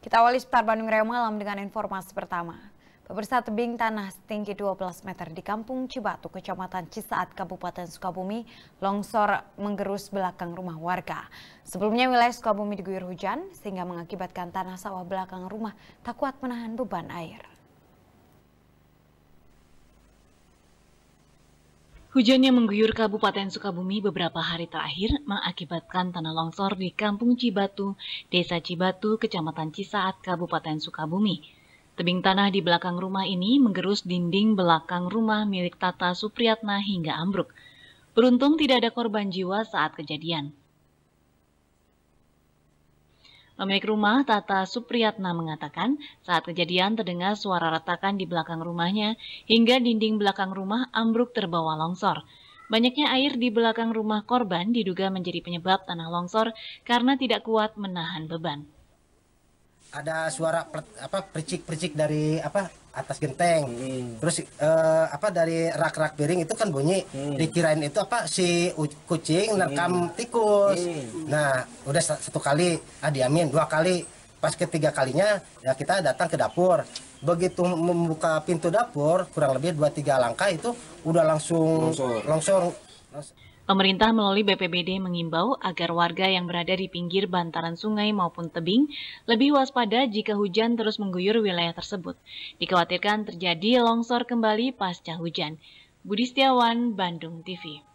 Kita awali seputar Bandung Raya Malam dengan informasi pertama. Pemirsa tebing tanah setinggi 12 meter di Kampung Cibatu, Kecamatan Cisaat, Kabupaten Sukabumi, longsor menggerus belakang rumah warga. Sebelumnya wilayah Sukabumi diguyur hujan sehingga mengakibatkan tanah sawah belakang rumah tak kuat menahan beban air. Hujan yang mengguyur Kabupaten Sukabumi beberapa hari terakhir mengakibatkan tanah longsor di Kampung Cibatu, Desa Cibatu, Kecamatan Cisaat, Kabupaten Sukabumi. Tebing tanah di belakang rumah ini menggerus dinding belakang rumah milik Tata Supriyatna hingga ambruk. Beruntung tidak ada korban jiwa saat kejadian. Pemilik rumah Tata Supriyatna mengatakan saat kejadian terdengar suara retakan di belakang rumahnya hingga dinding belakang rumah ambruk terbawa longsor. Banyaknya air di belakang rumah korban diduga menjadi penyebab tanah longsor karena tidak kuat menahan beban ada suara plet, apa percik-percik dari apa atas genteng. Hmm. Terus eh, apa dari rak-rak piring itu kan bunyi hmm. dikirain itu apa si kucing hmm. nerekam tikus. Hmm. Nah, udah satu kali, ah diamin dua kali. Pas ketiga kalinya ya kita datang ke dapur. Begitu membuka pintu dapur kurang lebih dua tiga langkah itu udah langsung langsung, langsung, longsor Pemerintah melalui BPBD mengimbau agar warga yang berada di pinggir bantaran sungai maupun tebing lebih waspada jika hujan terus mengguyur wilayah tersebut. Dikhawatirkan terjadi longsor kembali pasca hujan. Budi Setiawan, Bandung TV.